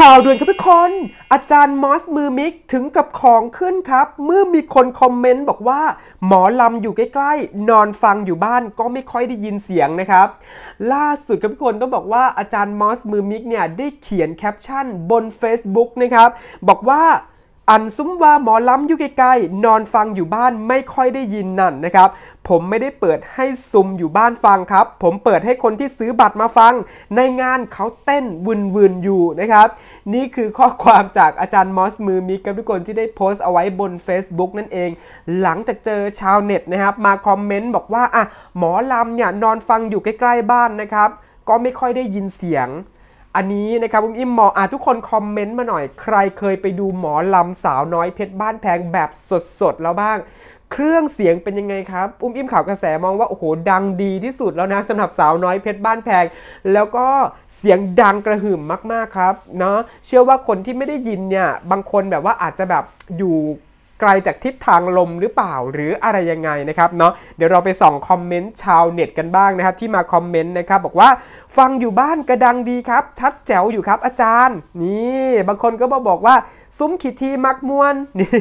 ข่าวด่วนครับทุกคน อาจารย์มอสมือมิกถึงกับของขึ้นครับ เมื่อมีคนคอมเมนต์บอกว่า หมอลำอยู่ใกล้ๆ นอนฟังอยู่บ้านก็ไม่ค่อยได้ยินเสียงนะครับ ล่าสุดครับทุกคนต้องบอกว่าอาจารย์มอสมือมิกเนี่ยได้เขียนแคปชั่นบน Facebook นะครับ บอกว่าอันซุ้มว่าหมอล้ำอยู่ใกล้ๆนอนฟังอยู่บ้านไม่ค่อยได้ยินนั่นนะครับ ผมไม่ได้เปิดให้ซุ้มอยู่บ้านฟังครับ ผมเปิดให้คนที่ซื้อบัตรมาฟัง ในงานเขาเต้นวุนวุนอยู่นะครับ นี่คือข้อความจากอาจารย์มอสมือมีกับทุกคนที่ได้โพสต์เอาไว้บน Facebook นั่นเองหลังจากเจอชาวเน็ตนะครับมาคอมเมนต์บอกว่าอ่ะหมอลำเนี่ยนอนฟังอยู่ใกล้ๆบ้านนะครับก็ไม่ค่อยได้ยินเสียงอันนี้นะครับอุมอิ่มมออ่ะทุกคน คอมเมนต์มาหน่อย ใครเคยไปดูหมอลำสาวน้อยเพชรบ้านแพงแบบสดๆแล้วบ้าง เครื่องเสียงเป็นยังไงครับอุ้มอิ่มข่าวกระแสมองว่าโอ้โหดังดีที่สุดแล้วนะสำหรับสาวน้อยเพชรบ้านแพง แล้วก็เสียงดังกระหึ่มมากๆครับเนาะ เชื่อว่าคนที่ไม่ได้ยินเนี่ยบางคนแบบว่าอาจจะแบบอยู่ไกลจากทิศทางลมหรือเปล่าหรืออะไรยังไงนะครับเนาะเดี๋ยวเราไปส่องคอมเมนต์ชาวเน็ตกันบ้างนะครับที่มาคอมเมนต์นะครับ บอกว่า ฟังอยู่บ้านกระดังดีครับ ชัดแจ๋วอยู่ครับ อาจารย์นี่ บางคนก็บอกว่า ซุ้มขีดทีมักมวนนี่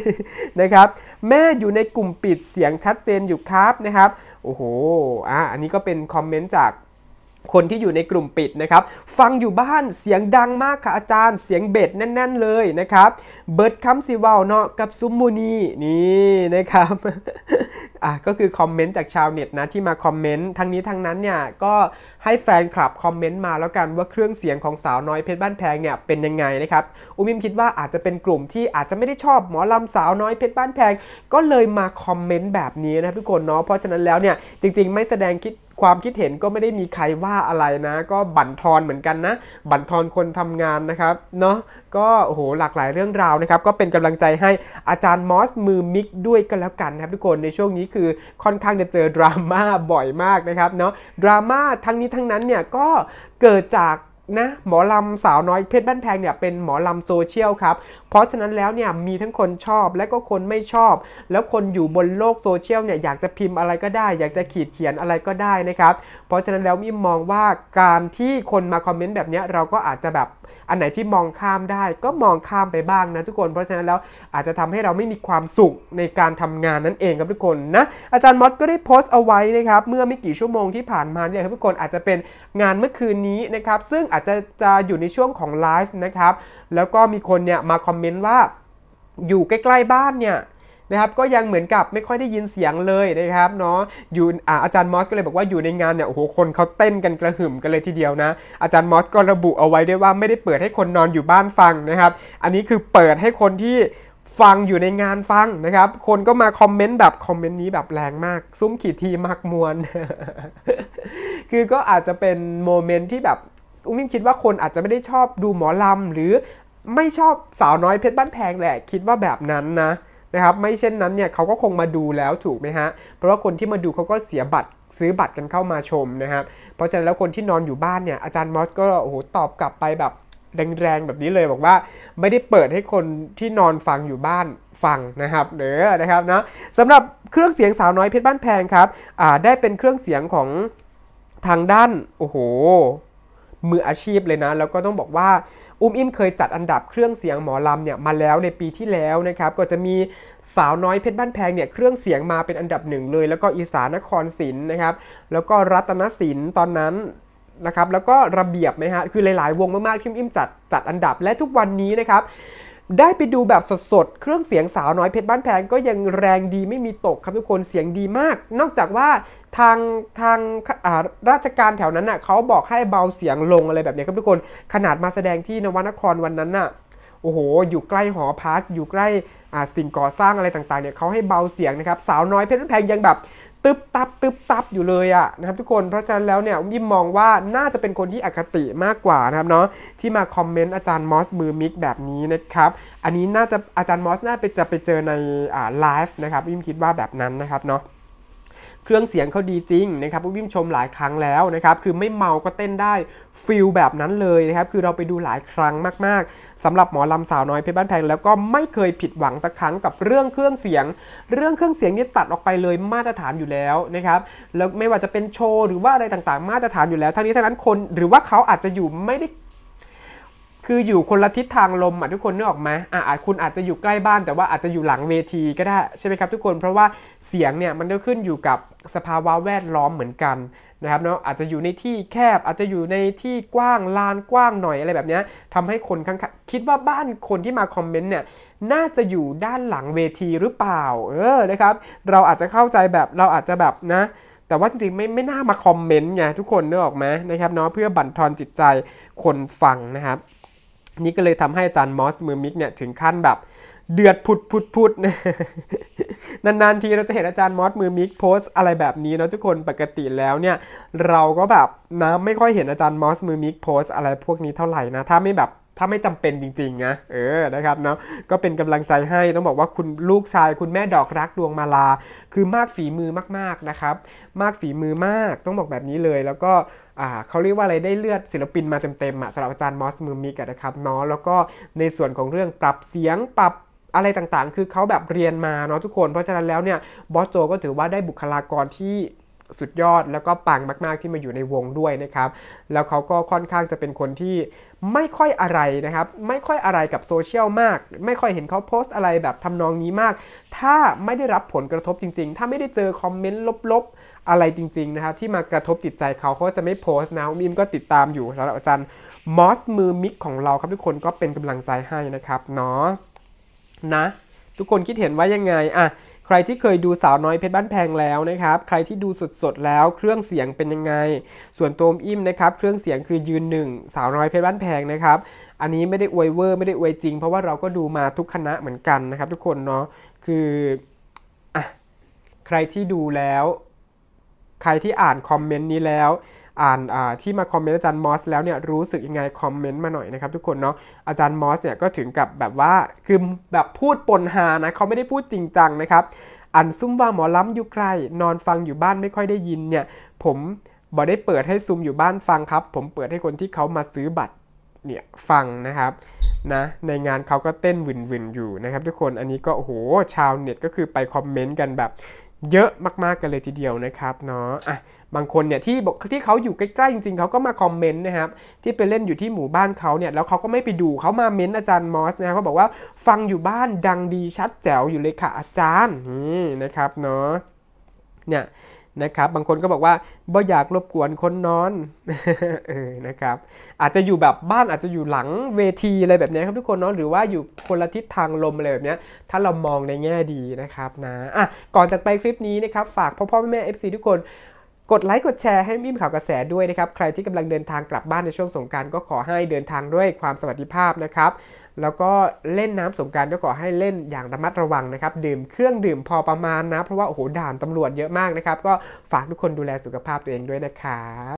นะครับแม่อยู่ในกลุ่มปิดเสียงชัดเจนอยู่ครับนะครับ โอ้โหอ่ะอันนี้ก็เป็นคอมเมนต์จากคนที่อยู่ในกลุ่มปิดนะครับ ฟังอยู่บ้านเสียงดังมากค่ะอาจารย์เสียงเบ็ดแน่น ๆ เลยนะครับเบิร์ดคัมซีวาเนาะกับ ซุมมูนีนี่นะครับ อ่ะก็คือคอมเมนต์จากชาวเน็ตนะที่มาคอมเมนต์ทั้งนี้ทั้งนั้นเนี่ย ก็ให้แฟนคลับคอมเมนต์มาแล้วกันว่าเครื่องเสียงของสาวน้อยเพชรบ้านแพงเนี่ย เป็นยังไงนะครับอุมิมคิดว่าอาจจะเป็นกลุ่มที่อาจจะไม่ได้ชอบหมอลำสาวน้อยเพชรบ้านแพงก็เลยมาคอมเมนต์แบบนี้นะทุกคนเนาะเพราะฉะนั้นแล้วเนี่ยจริง ๆไม่แสดงคิดความคิดเห็นก็ไม่ได้มีใครว่าอะไรนะ ก็บั่นทอนเหมือนกันนะ บั่นทอนคนทำงานนะครับเนาะก็โอ้โหหลากหลายเรื่องราวนะครับก็เป็นกำลังใจให้อาจารย์มอสมือมิกด้วยกันแล้วกัน นะครับทุกคนในช่วงนี้คือค่อนข้างจะเจอดราม่าบ่อยมากนะครับเนาะดราม่าทั้งนี้ทั้งนั้นเนี่ยก็เกิดจากนะหมอลำสาวน้อยเพชรบ้านแพงเนี่ยเป็นหมอลำโซเชียลครับเพราะฉะนั้นแล้วเนี่ยมีทั้งคนชอบและก็คนไม่ชอบ แล้วคนอยู่บนโลกโซเชียลเนี่ยอยากจะพิมพ์อะไรก็ได้ อยากจะขีดเขียนอะไรก็ได้นะครับเพราะฉะนั้นแล้วมิมมองว่าการที่คนมาคอมเมนต์แบบนี้เราก็อาจจะแบบอันไหนที่มองข้ามได้ก็มองข้ามไปบ้างนะทุกคน เพราะฉะนั้นแล้วอาจจะทำให้เราไม่มีความสุขในการทำงานนั่นเองครับทุกคนนะอาจารย์มอสก็ได้โพสต์เอาไว้นะครับเมื่อไม่กี่ชั่วโมงที่ผ่านมาเนี่ยครับทุกคนอาจจะเป็นงานเมื่อคืนนี้นะครับซึ่งอาจจะจะอยู่ในช่วงของไลฟ์นะครับแล้วก็มีคนเนี่ยมาคอมเมนต์ว่าอยู่ใกล้ๆบ้านเนี่ยนะครับ ก็ยังเหมือนกับไม่ค่อยได้ยินเสียงเลยนะครับเนาะ อยู่อาจารย์มอสก็เลยบอกว่าอยู่ในงานเนี่ย โอ้โห คนเขาเต้นกันกระหึ่มกันเลยทีเดียวนะ อาจารย์มอสก็ระบุเอาไว้ด้วยว่าไม่ได้เปิดให้คนนอนอยู่บ้านฟังนะครับ อันนี้คือเปิดให้คนที่ฟังอยู่ในงานฟังนะครับ คนก็มาคอมเมนต์แบบคอมเมนต์นี้แบบแรงมาก ซุ้มขีดทีมากมวลคือก็อาจจะเป็นโมเมนต์ที่แบบ อุ้มคิดว่าคนอาจจะไม่ได้ชอบดูหมอลำหรือไม่ชอบสาวน้อยเพชรบ้านแพงแหละ คิดว่าแบบนั้นนะนะครับไม่เช่นนั้นเนี่ยเขาก็คงมาดูแล้วถูกไหมฮะเพราะว่าคนที่มาดูเขาก็เสียบัตรซื้อบัตรกันเข้ามาชมนะครับเพราะฉะนั้นแล้วคนที่นอนอยู่บ้านเนี่ยอาจารย์มอสก็โอ้โหตอบกลับไปแบบแรงๆแบบนี้เลยบอกว่าไม่ได้เปิดให้คนที่นอนฟังอยู่บ้านฟังนะครับเนอนะครับนะสำหรับเครื่องเสียงสาวน้อยเพชรบ้านแพงครับได้เป็นเครื่องเสียงของทางด้านโอ้โหมืออาชีพเลยนะ แล้วก็ต้องบอกว่าอุ้มอิ่มเคยจัดอันดับเครื่องเสียงหมอลำเนี่ยมาแล้วในปีที่แล้วนะครับ ก็จะมีสาวน้อยเพชรบ้านแพงเนี่ยเครื่องเสียงมาเป็นอันดับหนึ่งเลย แล้วก็อีสานนครศิลป์นะครับแล้วก็รัตนศิลป์ตอนนั้นนะครับแล้วก็ระเบียบนะฮะคือหลายๆวงมากๆที่อิ่มจัดจัดอันดับและทุกวันนี้นะครับได้ไปดูแบบสดๆ เครื่องเสียงสาวน้อยเพชรบ้านแพงก็ยังแรงดีไม่มีตกครับทุกคนเสียงดีมาก นอกจากว่าทางทางาราชการแถวนั้นน่ะเขาบอกให้เบาเสียงลงอะไรแบบนี้ครับทุกคนขนาดมาแสดงที่นวนครวันนั้นน่ะโอ้โห อยู่ใกล้หอพักอยู่ใกล้สิ่งก่อสร้างอะไรต่างๆเนี่ยเขาให้เบาเสียงนะครับสาวน้อยเพชรแพงยังแบบตึบตับตึบตับอยู่เลยอะนะครับทุกคนเพราะฉะนั้นแล้วเนี่ยยิมมองว่าน่าจะเป็นคนที่อคติมากกว่านะครับเนาะที่มาคอมเมนต์อาจารย์มอสมือมิกแบบนี้นะครับ อันนี้น่าจะอาจารย์มอสน่าไปจะไปเจอในไลฟ์นะครับยิมคิดว่าแบบนั้นนะครับเนาะเครื่องเสียงเขาดีจริงนะครับวิมชมหลายครั้งแล้วนะครับคือไม่เมาก็เต้นได้ฟิลแบบนั้นเลยนะครับคือเราไปดูหลายครั้งมาก ๆ สำหรับหมอลำสาวน้อยเพชรบ้านแพงแล้วก็ไม่เคยผิดหวังสักครั้งกับเรื่องเครื่องเสียง เรื่องเครื่องเสียงนี่ตัดออกไปเลยมาตรฐานอยู่แล้วนะครับแล้วไม่ว่าจะเป็นโชว์หรือว่าอะไรต่างๆมาตรฐานอยู่แล้วทั้งนี้ทั้งนั้นคน หรือว่าเขาอาจจะอยู่ไม่ได้คืออยู่คนละทิศทางลมอ่ะทุกคนนึกออกไหมอ่ะอาจคุณอาจจะอยู่ใกล้บ้าน แต่ว่าอาจจะอยู่หลังเวทีก็ได้ใช่ไหมครับทุกคน เพราะว่าเสียงเนี่ยมันก็ขึ้นอยู่กับสภาวะแวดล้อมเหมือนกันนะครับเนาะอาจจะอยู่ในที่แคบอาจจะอยู่ในที่กว้าง ลานกว้างหน่อยอะไรแบบนี้ทำให้คนข้างคิดว่าบ้านคนที่มาคอมเมนต์เนี่ย น่าจะอยู่ด้านหลังเวทีหรือเปล่า เออนะครับ เราอาจจะเข้าใจแบบเราอาจจะแบบนะ แต่ว่าจริงๆไม่ไม่น่ามาคอมเมนต์ไงทุกคนนึกออกไหมนะครับเนาะเพื่อบั่นทอนจิตใจคนฟังนะครับนี่ก็เลยทำให้อาจารย์มอสมือมิกเนี่ยถึงขั้นแบบเดือดพุดพุดพุดนานๆทีเราจะเห็นอาจารย์มอสมือมิกโพสอะไรแบบนี้เนาะทุกคนปกติแล้วเนี่ยเราก็แบบนะไม่ค่อยเห็นอาจารย์มอสมือมิกโพสอะไรพวกนี้เท่าไหร่นะถ้าไม่แบบถ้าไม่จำเป็นจริงๆนะเออนะครับเนาะก็เป็นกำลังใจให้ต้องบอกว่าคุณลูกชาย คุณแม่ดอกรักดวงมาลา คือมากฝีมือมากๆนะครับ มากฝีมือมากต้องบอกแบบนี้เลยแล้วก็เขาเรียกว่าอะไรได้เลือดศิลปินมาเต็มๆอ่ะสำหรับอาจารย์มอสมือมิกนะครับเนาะแล้วก็ในส่วนของเรื่องปรับเสียงปรับอะไรต่างๆ คือเขาแบบเรียนมาเนาะทุกคน เพราะฉะนั้นแล้วเนี่ยบอสโจก็ถือว่าได้บุคลากรที่สุดยอดแล้วก็ปังมาก ๆที่มาอยู่ในวงด้วยนะครับ แล้วเขาก็ค่อนข้างจะเป็นคนที่ไม่ค่อยอะไรนะครับ ไม่ค่อยอะไรกับโซเชียลมาก ไม่ค่อยเห็นเขาโพสต์อะไรแบบทำนองนี้มาก ถ้าไม่ได้รับผลกระทบจริงๆ ถ้าไม่ได้เจอคอมเมนต์ลบๆอะไรจริงๆนะครับที่มากระทบจิตใจเขาเขาจะไม่โพสต์นะมิมก็ติดตามอยู่สำหรับอาจารย์มอสมือมิกของเราครับทุกคนก็เป็นกำลังใจให้นะครับเนาะนะ ทุกคนคิดเห็นว่ายังไงอ่ะใครที่เคยดูสาวน้อยเพชรบ้านแพงแล้วนะครับ ใครที่ดูสดๆแล้ว เครื่องเสียงเป็นยังไง ส่วนโตมอิ่มนะครับเครื่องเสียงคือยืนหนึ่งสาวน้อยเพชรบ้านแพงนะครับ อันนี้ไม่ได้อวยเวอร์ไม่ได้อวยจริง เพราะว่าเราก็ดูมาทุกคณะเหมือนกันนะครับ ทุกคนเนาะคืออ่ะใครที่ดูแล้ว ใครที่อ่านคอมเมนต์นี้แล้วอ่านที่มาคอมเมนต์อาจารย์มอสแล้วเนี่ยรู้สึกยังไงคอมเมนต์มาหน่อยนะครับทุกคนเนาะอาจารย์มอสเนี่ยก็ถึงกับแบบว่าคือแบบพูดปนหานะเขาไม่ได้พูดจริงจังนะครับอันซุ่มว่าหมอล้ำอยู่ไกลนอนฟังอยู่บ้านไม่ค่อยได้ยินเนี่ยผมบอได้เปิดให้ซุมอยู่บ้านฟังครับผมเปิดให้คนที่เขามาซื้อบัตรเนี่ยฟังนะครับนะในงานเขาก็เต้นวินวินอยู่นะครับทุกคนอันนี้ก็โอ้โห ชาวเน็ตก็คือไปคอมเมนต์กันแบบเยอะมากๆกันเลยทีเดียวนะครับเนาะอ่ะบางคนเนี่ยที่ที่เขาอยู่ใกล้ๆจริงๆเขาก็มาคอมเมนต์นะครับที่ไปเล่นอยู่ที่หมู่บ้านเขาเนี่ยแล้วเขาก็ไม่ไปดูเขามาเม้นอาจารย์มอสนะเขาบอกว่าฟังอยู่บ้านดังดีชัดแจ๋วอยู่เลยค่ะอาจารย์นะครับเนาะเนี่ยนะครับบางคนก็บอกว่าบ่อยากรบกวนคนนอนเออนะครับอาจจะอยู่แบบบ้านอาจจะอยู่หลังเวทีอะไรแบบนี้ครับทุกคนเนาะหรือว่าอยู่คนละทิศทางลมอะไรแบบนี้ถ้าเรามองในแง่ดีนะครับนะอ่ะก่อนจากไปคลิปนี้นะครับฝากพ่อพ่อแม่เอฟซีทุกคนกดไลค์กดแชร์ให้มิมข่าวกระแสด้วยนะครับใครที่กำลังเดินทางกลับบ้านในช่วงสงการก็ขอให้เดินทางด้วยความสวัสดิภาพนะครับ แล้วก็เล่นน้ำสงการก็ขอให้เล่นอย่างระมัดระวังนะครับ ดื่มเครื่องดื่มพอประมาณนะเพราะว่าโอ้โหด่านตำรวจเยอะมากนะครับ ก็ฝากทุกคนดูแลสุขภาพตัวเองด้วยนะครับ